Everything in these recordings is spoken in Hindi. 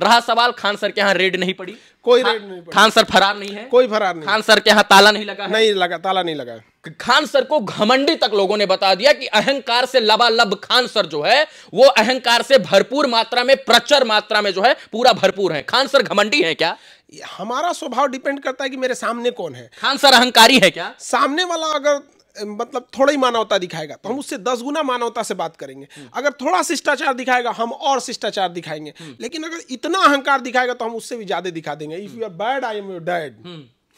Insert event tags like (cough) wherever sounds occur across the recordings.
रहा सवाल खान सर के यहाँ रेड नहीं पड़ी कोई रेड नहीं पड़ी खान सर फरार नहीं है कोई फरार नहीं खान सर के यहाँ ताला नहीं लगा नहीं लगा ताला नहीं लगा खान सर को घमंडी तक लोगों ने बता दिया कि अहंकार से लबालब खान सर जो है वो अहंकार से भरपूर मात्रा में प्रचर मात्रा में जो है पूरा भरपूर है खान सर घमंडी है क्या हमारा स्वभाव डिपेंड करता है कि मेरे सामने कौन है खान सर अहंकारी है क्या सामने वाला अगर मतलब थोड़ा ही मानवता दिखाएगा तो हम हम्म। उससे दस गुना मानवता से बात करेंगे हम्म। अगर थोड़ा शिष्टाचार दिखाएगा हम और शिष्टाचार दिखाएंगे हम्म। लेकिन अगर इतना अहंकार दिखाएगा तो हम उससे भी ज्यादा दिखा देंगे if you are bad I am your dad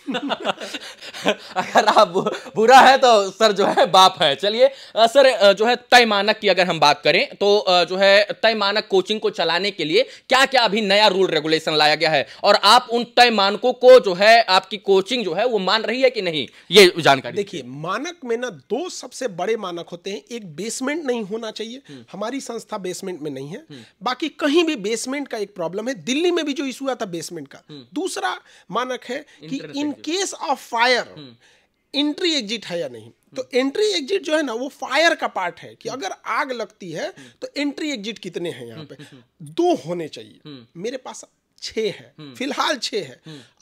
(laughs) अगर आप बुरा है तो सर जो है बाप है चलिए सर जो है तय मानक की अगर हम बात करें तो जो है तय मानक कोचिंग को चलाने के लिए क्या क्या अभी नया रूल रेगुलेशन लाया गया है और आप उन तय मानकों को जो है आपकी कोचिंग जो है वो मान रही है कि नहीं ये जानकारी देखिए मानक में ना दो सबसे बड़े मानक होते हैं एक बेसमेंट नहीं होना चाहिए हम्म। हमारी संस्था बेसमेंट में नहीं है हम्म। बाकी कहीं भी बेसमेंट का एक प्रॉब्लम है दिल्ली में भी जो इशू आता बेसमेंट का हम्म। दूसरा मानक है कि in in case of fire entry exit है या नहीं तो एंट्री एग्जिट जो है ना वो फायर का पार्ट है कि अगर आग लगती है हम्म। तो एंट्री एग्जिट कितने हैं यहाँ पे हम्म, हम्म, दो होने चाहिए मेरे पास छ है फिलहाल छ है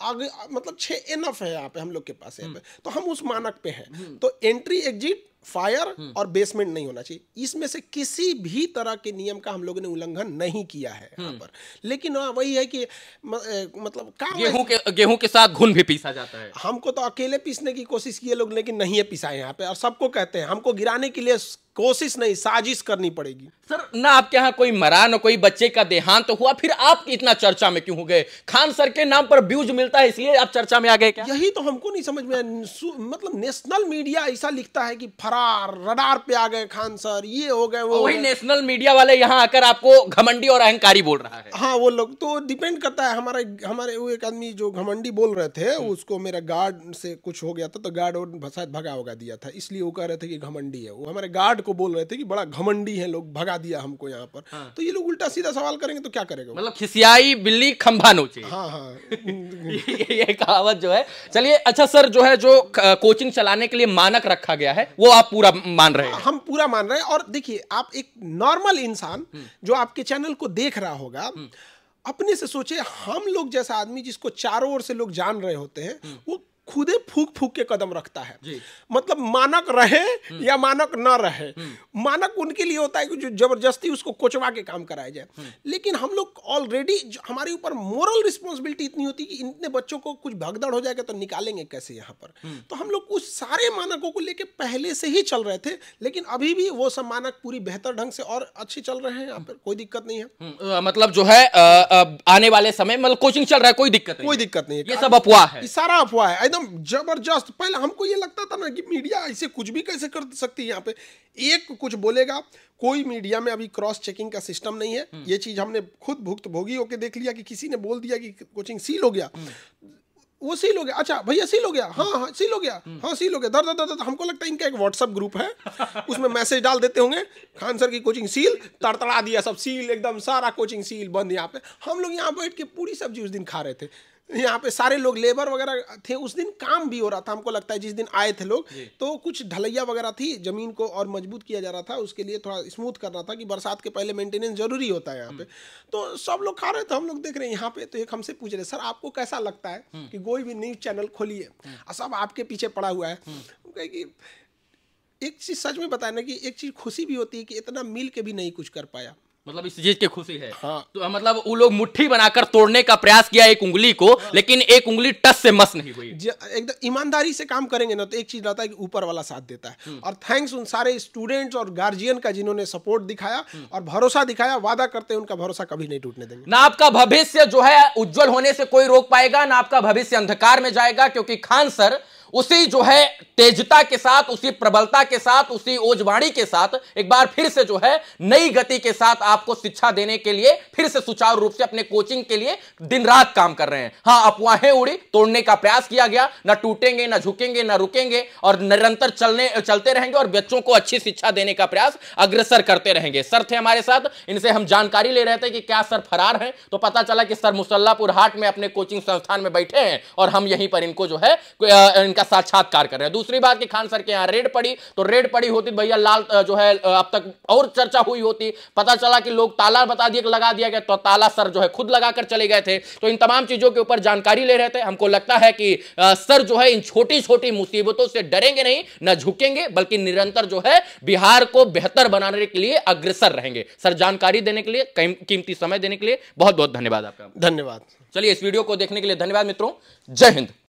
आगे मतलब छ एनफ है यहाँ पे हम लोग के पास यहाँ पे तो हम उस मानक पे हैं तो एंट्री एग्जिट फायर हम्म। और बेसमेंट नहीं होना चाहिए इसमें से किसी भी तरह के नियम का हम लोगों ने उल्लंघन नहीं किया है हम्म। पर लेकिन हाँ, वही है कि म, ए, मतलब काम गेहूं के गेहूं के साथ घुन भी पीसा जाता है हमको तो अकेले पीसने की कोशिश किए लोग लेकिन नहीं है पीसा यहाँ पे और सबको कहते हैं हमको गिराने के लिए कोशिश नहीं साजिश करनी पड़ेगी सर ना आपके यहाँ कोई मरा ना कोई बच्चे का देहांत तो हुआ फिर आप इतना चर्चा में क्यों गए खान सर के नाम पर व्यूज मिलता है इसलिए आप चर्चा में आ गए क्या यही तो हमको नहीं समझ में मतलब नेशनल मीडिया ऐसा लिखता है कि फरार रडार पे आ गए खान सर ये हो गए वो वही नेशनल मीडिया वाले यहाँ आकर आपको घमंडी और अहंकारी बोल रहा है हाँ वो लोग तो डिपेंड करता है हमारे हमारे वो एक आदमी जो घमंडी बोल रहे थे हम्म। उसको मेरा गार्ड से कुछ हो गया था तो गार्ड और शायद भगा होगा दिया था इसलिए वो कह रहे थे कि घमंडी है वो हमारे गार्ड को बोल रहे थे कि बड़ा घमंडी है लोग भगा दिया हमको यहाँ पर हाँ। तो ये लोग उल्टा सीधा सवाल करेंगे तो क्या करेगा मतलब खिसियाई बिल्ली खंभा नोचे हाँ हाँ (laughs) ये कहावत जो है चलिए अच्छा सर जो है जो कोचिंग चलाने के लिए मानक रखा गया है वो आप पूरा मान रहे हैं हम पूरा मान रहे हैं और देखिए आप एक नॉर्मल इंसान हम्म। जो आपके चैनल को देख रहा होगा हम्म। अपने से सोचे हम लोग जैसा आदमी जिसको चारों ओर से लोग जान रहे होते हैं हम्म। वो खुदे फूक फूक के कदम रखता है मतलब मानक रहे हम्म। या मानक न रहे हम्म। मानक उनके लिए होता है कि जो जबरदस्ती उसको कोचवा के काम कराया जाए हम्म। लेकिन हम लोग ऑलरेडी हमारे ऊपर मोरल रिस्पॉन्सिबिलिटी इतनी होती है कि इतने बच्चों को कुछ भगदड़ हो जाएगा तो निकालेंगे कैसे यहाँ पर तो हम लोग उस सारे मानकों को लेकर पहले से ही चल रहे थे लेकिन अभी भी वो सब मानक पूरी बेहतर ढंग से और अच्छे चल रहे हैं यहाँ पर कोई दिक्कत नहीं है मतलब जो है आने वाले समय मतलब कोचिंग चल रहा है कोई दिक्कत नहीं कोई दिक्कत नहीं है ये सब अफवाह है सारा अफवाह है एकदम जबरदस्त पहले हमको ये लगता था ना कि मीडिया ऐसे कुछ भी कैसे कर सकती है यहाँ पे एक कुछ बोलेगा कोई मीडिया में अभी क्रॉस चेकिंग का सिस्टम नहीं है हम्म। ये चीज़ हमने खुद भुक्त भोगी होके देख लिया कि किसी ने बोल दिया कि कोचिंग सील हो गया हम्म। वो सील हो गया अच्छा भैया सील हो गया हाँ हम्म। हाँ सील हो गया हाँ सील हो गया दर दर दर दर हमको लगता है इनका एक व्हाट्सअप ग्रुप है (laughs) उसमें मैसेज डाल देते होंगे खान सर की कोचिंग सील तड़तड़ा दिया सब सील एकदम सारा कोचिंग सील बंद यहाँ पे हम लोग यहाँ बैठ के पूरी सब्जी उस दिन खा रहे थे यहाँ पे सारे लोग लेबर वगैरह थे उस दिन काम भी हो रहा था हमको लगता है जिस दिन आए थे लोग तो कुछ ढलैया वगैरह थी जमीन को और मजबूत किया जा रहा था उसके लिए थोड़ा स्मूथ करना था कि बरसात के पहले मेंटेनेंस जरूरी होता है यहाँ पे हम्म। तो सब लोग खा रहे थे हम लोग देख रहे हैं यहाँ पे तो एक हमसे पूछ रहे सर आपको कैसा लगता है हम्म। कि कोई भी न्यूज चैनल खोलिए हम्म। और सब आपके पीछे पड़ा हुआ है कि एक चीज़ सच में बताना कि एक चीज़ खुशी भी होती है कि इतना मिल के भी नहीं कुछ कर पाया मतलब इस चीज की खुशी है हाँ। तो मतलब वो लोग मुट्ठी बनाकर तोड़ने का प्रयास किया एक उंगली को हाँ। लेकिन एक उंगली टस से मस नहीं हुई एकदम ईमानदारी से काम करेंगे ना तो एक चीज रहता है कि ऊपर वाला साथ देता है हम्म। और थैंक्स उन सारे स्टूडेंट्स और गार्जियन का जिन्होंने सपोर्ट दिखाया हम्म। और भरोसा दिखाया वादा करते हैं उनका भरोसा कभी नहीं टूटने देंगे ना आपका भविष्य जो है उज्जवल होने से कोई रोक पाएगा ना आपका भविष्य अंधकार में जाएगा क्योंकि खान सर उसी जो है तेजता के साथ उसी प्रबलता के साथ उसी ओजवाणी के साथ एक बार फिर से जो है नई गति के साथ आपको शिक्षा देने के लिए फिर से सुचारू रूप से अपने कोचिंग के लिए दिन रात काम कर रहे हैं हाँ अफवाहें उड़ी तोड़ने का प्रयास किया गया ना टूटेंगे ना झुकेंगे ना रुकेंगे और निरंतर चलने चलते रहेंगे और बच्चों को अच्छी शिक्षा देने का प्रयास अग्रसर करते रहेंगे सर थे हमारे साथ इनसे हम जानकारी ले रहे थे कि क्या सर फरार हैं तो पता चला कि सर मुसल्लापुर हाट में अपने कोचिंग संस्थान में बैठे हैं और हम यहीं पर इनको जो है इनका का साक्षात्कार कर रहे हैं दूसरी बात की खान सर के यहाँ रेड पड़ी तो रेड पड़ी होती भैया लाल जो है अब तक और चर्चा हुई होती पता चला कि लोग ताला बता दिए लगा दिया गया तो ताला सर जो है खुद लगाकर चले गए थे तो इन तमाम चीजों के ऊपर जानकारी ले रहे थे हमको लगता है कि सर जो है इन छोटी छोटी मुसीबतों से डरेंगे नहीं न झुकेंगे बल्कि निरंतर जो है बिहार को बेहतर बनाने के लिए अग्रसर रहेंगे सर जानकारी देने के लिए कीमती समय देने के लिए बहुत बहुत धन्यवाद आपका धन्यवाद चलिए इस वीडियो को देखने के लिए धन्यवाद मित्रों जय हिंद